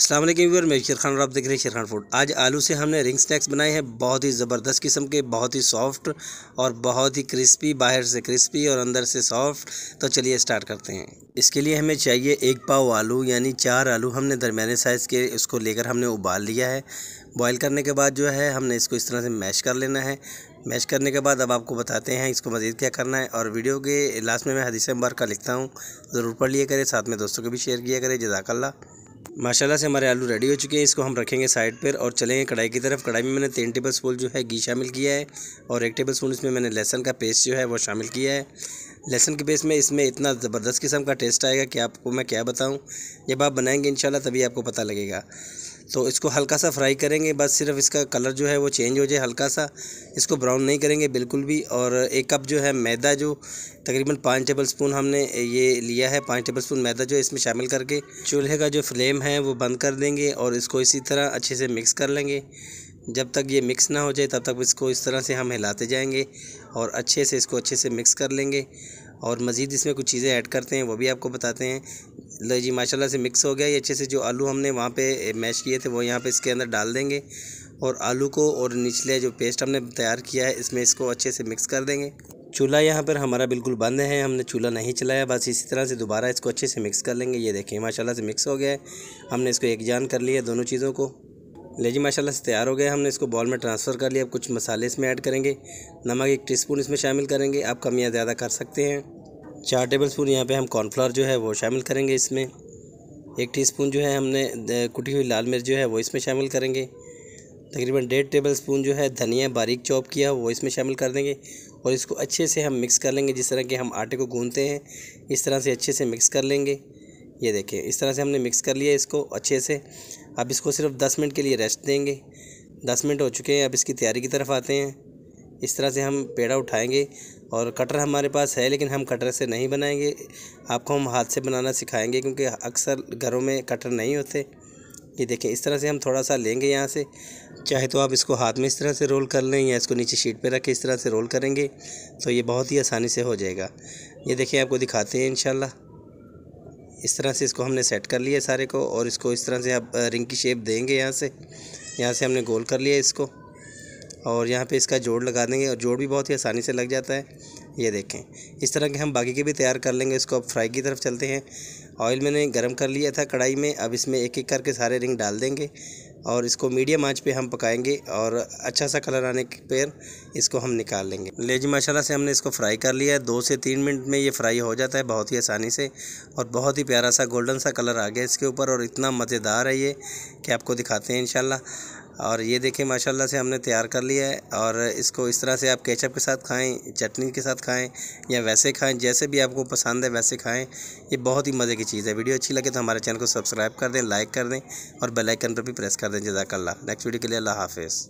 Aslam viewer मैं शेर खान और आप देख रहे हैं शेर खान फूड आज आलू से हमने रिंग स्नैक्स बनाए हैं बहुत ही ज़बरदस्त किस्म के बहुत ही सॉफ्ट और बहुत ही क्रिस्पी बाहर से क्रिस्पी और अंदर से सॉफ्ट तो चलिए स्टार्ट करते हैं इसके लिए हमें चाहिए एक पाव आलू यानी चार आलू हमने दरमियाने साइज़ के इसको लेकर हमने उबाल लिया है बॉयल करने के बाद जो है हमने इसको इस तरह से मैश कर लेना है मैश करने के बाद अब आपको बताते हैं इसको मज़ीद क्या करना है और वीडियो के लास्ट में मैं हदीस मुबारक लिखता हूँ ज़रूर पढ़ लिया करें साथ में दोस्तों को भी शेयर किया करें जजाकल्ला माशाल्लाह से हमारे आलू रेडी हो चुके हैं इसको हम रखेंगे साइड पर और चलेंगे कढ़ाई की तरफ कढ़ाई में मैंने तीन टेबल स्पून जो है घी शामिल किया है और एक टेबल स्पून इसमें मैंने लहसन का पेस्ट जो है वो शामिल किया है लहसन के बेस में इसमें इतना ज़बरदस्त किस्म का टेस्ट आएगा कि आपको मैं क्या बताऊं जब आप बनाएंगे इन तभी आपको पता लगेगा तो इसको हल्का सा फ्राई करेंगे बस सिर्फ इसका कलर जो है वो चेंज हो जाए हल्का सा इसको ब्राउन नहीं करेंगे बिल्कुल भी और एक कप जो है मैदा जो तकरीबन पाँच टेबल स्पून हमने ये लिया है पाँच टेबल स्पून मैदा जो है इसमें शामिल करके चूल्हे का जो फ्लेम है वो बंद कर देंगे और इसको इसी तरह अच्छे से मिक्स कर लेंगे जब तक ये मिक्स ना हो जाए तब तक इसको इस तरह से हम हिलाते जाएंगे और अच्छे से इसको अच्छे से मिक्स कर लेंगे और मज़ीद इसमें कुछ चीज़ें ऐड करते हैं वो भी आपको बताते हैं जी माशाल्लाह से मिक्स हो गया ये अच्छे से जो आलू हमने वहाँ पे मैश किए थे वो यहाँ पे इसके अंदर डाल देंगे और आलू को और निचले जो पेस्ट हमने तैयार किया है इसमें इसको अच्छे से मिक्स कर देंगे चूल्हा यहाँ पर हमारा बिल्कुल बंद है हमने चूल्हा नहीं चलाया बस इसी तरह से दोबारा इसको अच्छे से मिक्स कर लेंगे ये देखें माशाल्लाह से मिक्स हो गया है हमने इसको एक जान कर लिया दोनों चीज़ों को ले जी माशाल्लाह से तैयार हो गया हमने इसको बॉल में ट्रांसफ़र कर लिया अब कुछ मसाले इसमें ऐड करेंगे नमक एक टीस्पून इसमें शामिल करेंगे आप कमियाँ ज़्यादा कर सकते हैं चार टेबल स्पून यहाँ पर हम कॉर्नफ्लावर जो है वो शामिल करेंगे इसमें एक टीस्पून जो है हमने कुटी हुई लाल मिर्च जो है वो इसमें शामिल करेंगे तकरीबन डेढ़ टेबल स्पून जो है धनिया बारीक चॉप किया वो इसमें शामिल कर देंगे और इसको अच्छे से हम मिक्स कर लेंगे जिस तरह के हम आटे को गूंदते हैं इस तरह से अच्छे से मिक्स कर लेंगे ये देखिए इस तरह से हमने मिक्स कर लिया इसको अच्छे से अब इसको सिर्फ दस मिनट के लिए रेस्ट देंगे दस मिनट हो चुके हैं अब इसकी तैयारी की तरफ आते हैं इस तरह से हम पेड़ा उठाएंगे और कटर हमारे पास है लेकिन हम कटर से नहीं बनाएंगे आपको हम हाथ से बनाना सिखाएंगे क्योंकि अक्सर घरों में कटर नहीं होते ये देखें इस तरह से हम थोड़ा सा लेंगे यहाँ से चाहे तो आप इसको हाथ में इस तरह से रोल कर लें या इसको नीचे शीट पे रख के इस तरह से रोल करेंगे तो ये बहुत ही आसानी से हो जाएगा ये देखिए आपको दिखाते हैं इन इस तरह से इसको हमने सेट कर लिया सारे को और इसको इस तरह से आप रिंग की शेप देंगे यहाँ से यहाँ से हमने गोल कर लिया इसको और यहाँ पे इसका जोड़ लगा देंगे और जोड़ भी बहुत ही आसानी से लग जाता है ये देखें इस तरह के हम बाकी के भी तैयार कर लेंगे इसको अब फ्राई की तरफ चलते हैं ऑयल मैंने गर्म कर लिया था कढ़ाई में अब इसमें एक एक करके सारे रिंग डाल देंगे और इसको मीडियम आंच पे हम पकाएंगे और अच्छा सा कलर आने के पर इसको हम निकाल लेंगे ले जी माशाल्लाह से हमने इसको फ्राई कर लिया है दो से तीन मिनट में ये फ्राई हो जाता है बहुत ही आसानी से और बहुत ही प्यारा सा गोल्डन सा कलर आ गया इसके ऊपर और इतना मज़ेदार है ये कि आपको दिखाते हैं इन और ये देखें माशाल्लाह से हमने तैयार कर लिया है और इसको इस तरह से आप केचप के साथ खाएं चटनी के साथ खाएं या वैसे खाएं जैसे भी आपको पसंद है वैसे खाएं ये बहुत ही मज़े की चीज़ है वीडियो अच्छी लगे तो हमारे चैनल को सब्सक्राइब कर दें लाइक कर दें और बेलाइकन पर भी प्रेस कर दें जजाकल्ला नेक्स्ट वीडियो के लिए अल्लाह हाफिज़